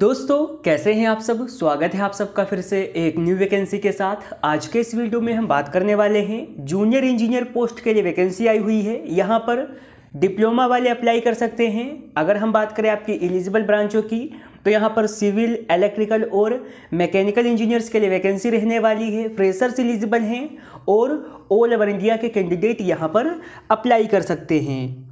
दोस्तों कैसे हैं आप सब स्वागत है आप सबका फिर से एक न्यू वैकेंसी के साथ आज के इस वीडियो में हम बात करने वाले हैं जूनियर इंजीनियर पोस्ट के लिए वैकेंसी आई हुई है यहाँ पर डिप्लोमा वाले अप्लाई कर सकते हैं अगर हम बात करें आपकी एलिजिबल ब्रांचों की तो यहाँ पर सिविल इलेक्ट्रिकल और मैकेनिकल इंजीनियर्स के लिए वैकेंसी रहने वाली है फ्रेशर्स एलिजिबल हैं और ऑल ओवर इंडिया के कैंडिडेट यहाँ पर अप्लाई कर सकते हैं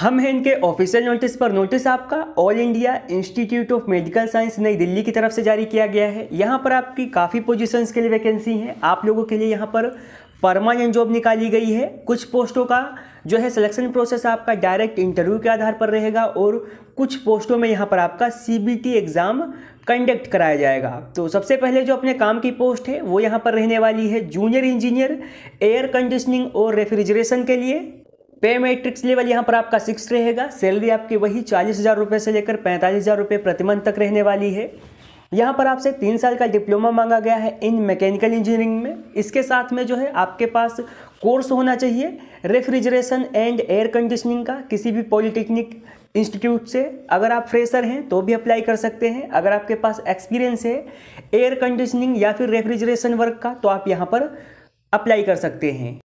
हम हैं इनके ऑफिशियल नोटिस पर नोटिस आपका All India Institute of Medical Science नई दिल्ली की तरफ से जारी किया गया है यहाँ पर आपकी काफ़ी पोजीशंस के लिए वैकेंसी हैं आप लोगों के लिए यहाँ पर परमानेंट जॉब निकाली गई है कुछ पोस्टों का जो है सिलेक्शन प्रोसेस आपका डायरेक्ट इंटरव्यू के आधार पर रहेगा और कुछ पोस्टों में यहाँ पर आपका सी एग्ज़ाम कंडक्ट कराया जाएगा तो सबसे पहले जो अपने काम की पोस्ट है वो यहाँ पर रहने वाली है जूनियर इंजीनियर एयर कंडीशनिंग और रेफ्रिजरेशन के लिए पे मैट्रिक्स लेवल यहाँ पर आपका सिक्स रहेगा सैलरी आपकी वही चालीस हज़ार रुपये से लेकर पैंतालीस हज़ार रुपये प्रतिमंथ तक रहने वाली है यहाँ पर आपसे तीन साल का डिप्लोमा मांगा गया है इन मैकेनिकल इंजीनियरिंग में इसके साथ में जो है आपके पास कोर्स होना चाहिए रेफ्रिजरेशन एंड एयर कंडीशनिंग का किसी भी पॉलिटेक्निक इंस्टीट्यूट से अगर आप फ्रेशर हैं तो भी अप्लाई कर सकते हैं अगर आपके पास एक्सपीरियंस है एयर कंडीशनिंग या फिर रेफ्रिजरेशन वर्क का तो आप यहाँ पर अप्लाई कर सकते हैं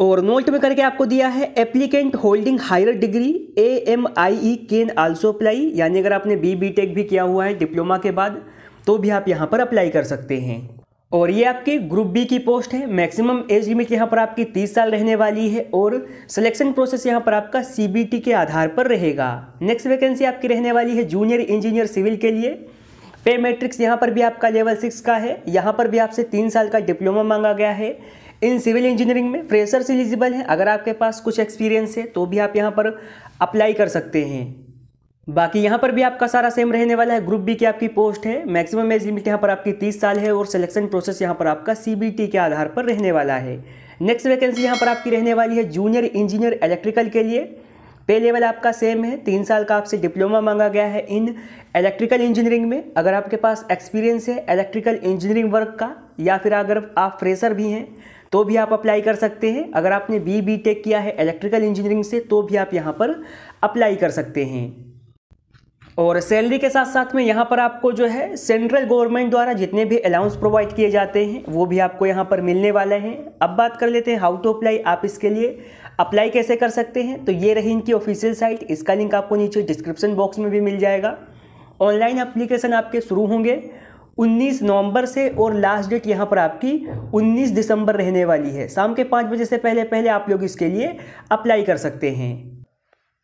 और नोट में करके आपको दिया है applicant holding higher degree A M I E can also apply यानी अगर आपने बी बी टेक भी किया हुआ है डिप्लोमा के बाद तो भी आप यहाँ पर अप्लाई कर सकते हैं और ये आपके ग्रुप बी की पोस्ट है मैक्सिमम एज लिमिट यहाँ पर आपकी तीस साल रहने वाली है और सिलेक्शन प्रोसेस यहाँ पर आपका टी के आधार पर रहेगा नेक्स्ट वैकेंसी आपकी रहने वाली है जूनियर इंजीनियर सिविल के लिए पे मैट्रिक्स यहाँ पर भी आपका लेवल सिक्स का है यहाँ पर भी आपसे तीन साल का डिप्लोमा मांगा गया है इन सिविल इंजीनियरिंग में फ्रेशर्स एलिजिबल हैं अगर आपके पास कुछ एक्सपीरियंस है तो भी आप यहाँ पर अप्लाई कर सकते हैं बाकी यहाँ पर भी आपका सारा सेम रहने वाला है ग्रुप बी की आपकी पोस्ट है मैक्सिमम एज लिमिट यहाँ पर आपकी तीस साल है और सिलेक्शन प्रोसेस यहाँ पर आपका सी के आधार पर रहने वाला है नेक्स्ट वैकेंसी यहाँ पर आपकी रहने वाली है जूनियर इंजीनियर इलेक्ट्रिकल के लिए पे लेवल आपका सेम है तीन साल का आपसे डिप्लोमा मांगा गया है इन इलेक्ट्रिकल इंजीनियरिंग में अगर आपके पास एक्सपीरियंस है इलेक्ट्रिकल इंजीनियरिंग वर्क का या फिर अगर आप फ्रेशर भी हैं तो भी आप अप्लाई कर सकते हैं अगर आपने बी बी टेक किया है इलेक्ट्रिकल इंजीनियरिंग से तो भी आप यहाँ पर अप्लाई कर सकते हैं और सैलरी के साथ साथ में यहाँ पर आपको जो है सेंट्रल गवर्नमेंट द्वारा जितने भी अलाउंस प्रोवाइड किए जाते हैं वो भी आपको यहाँ पर मिलने वाले हैं अब बात कर लेते हैं हाउ टू अप्लाई आप इसके लिए अप्लाई कैसे कर सकते हैं तो ये रही इनकी ऑफिशियल साइट इसका लिंक आपको नीचे डिस्क्रिप्शन बॉक्स में भी मिल जाएगा ऑनलाइन अप्लीकेशन आपके शुरू होंगे 19 नवंबर से और लास्ट डेट यहाँ पर आपकी 19 दिसंबर रहने वाली है शाम के पाँच बजे से पहले पहले आप लोग इसके लिए अप्लाई कर सकते हैं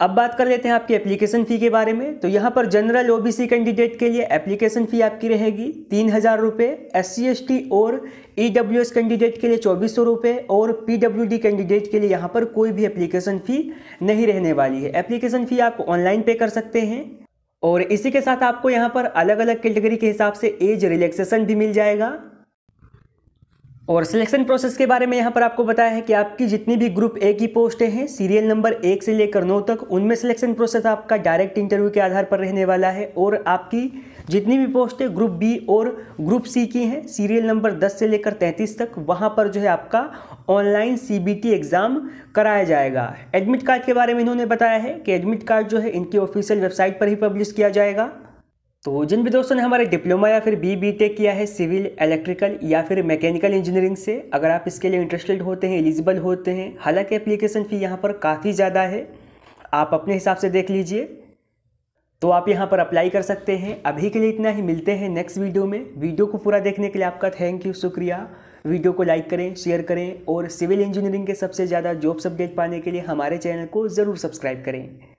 अब बात कर लेते हैं आपकी एप्लीकेशन फ़ी के बारे में तो यहाँ पर जनरल ओबीसी कैंडिडेट के लिए एप्लीकेशन फ़ी आपकी रहेगी तीन हज़ार रुपये एस सी और ई e कैंडिडेट के लिए चौबीस सौ रुपये और पी कैंडिडेट के लिए यहाँ पर कोई भी एप्लीकेशन फ़ी नहीं रहने वाली है एप्लीकेशन फ़ी आप ऑनलाइन पे कर सकते हैं और इसी के साथ आपको यहाँ पर अलग अलग कैटेगरी के हिसाब से एज रिलैक्सेशन भी मिल जाएगा और सिलेक्शन प्रोसेस के बारे में यहाँ पर आपको बताया है कि आपकी जितनी भी ग्रुप ए की पोस्टें हैं सीरियल नंबर एक से लेकर नौ तक उनमें सिलेक्शन प्रोसेस आपका डायरेक्ट इंटरव्यू के आधार पर रहने वाला है और आपकी जितनी भी पोस्टें ग्रुप बी और ग्रुप सी की हैं सीरियल नंबर दस से लेकर तैंतीस तक वहाँ पर जो है आपका ऑनलाइन सी एग्ज़ाम कराया जाएगा एडमिट कार्ड के बारे में इन्होंने बताया है कि एडमिट कार्ड जो है इनकी ऑफिशियल वेबसाइट पर ही पब्लिश किया जाएगा तो जिन भी दोस्तों ने हमारे डिप्लोमा या फिर बी बी टेक किया है सिविल इलेक्ट्रिकल या फिर मैकेनिकल इंजीनियरिंग से अगर आप इसके लिए इंटरेस्टेड होते हैं एलिजिबल होते हैं हालांकि एप्लीकेशन फ़ी यहाँ पर काफ़ी ज़्यादा है आप अपने हिसाब से देख लीजिए तो आप यहाँ पर अप्लाई कर सकते हैं अभी के लिए इतना ही मिलते हैं नेक्स्ट वीडियो में वीडियो को पूरा देखने के लिए आपका थैंक यू शुक्रिया वीडियो को लाइक करें शेयर करें और सिविल इंजीनियरिंग के सबसे ज़्यादा जॉब्स अपडेट पाने के लिए हमारे चैनल को ज़रूर सब्सक्राइब करें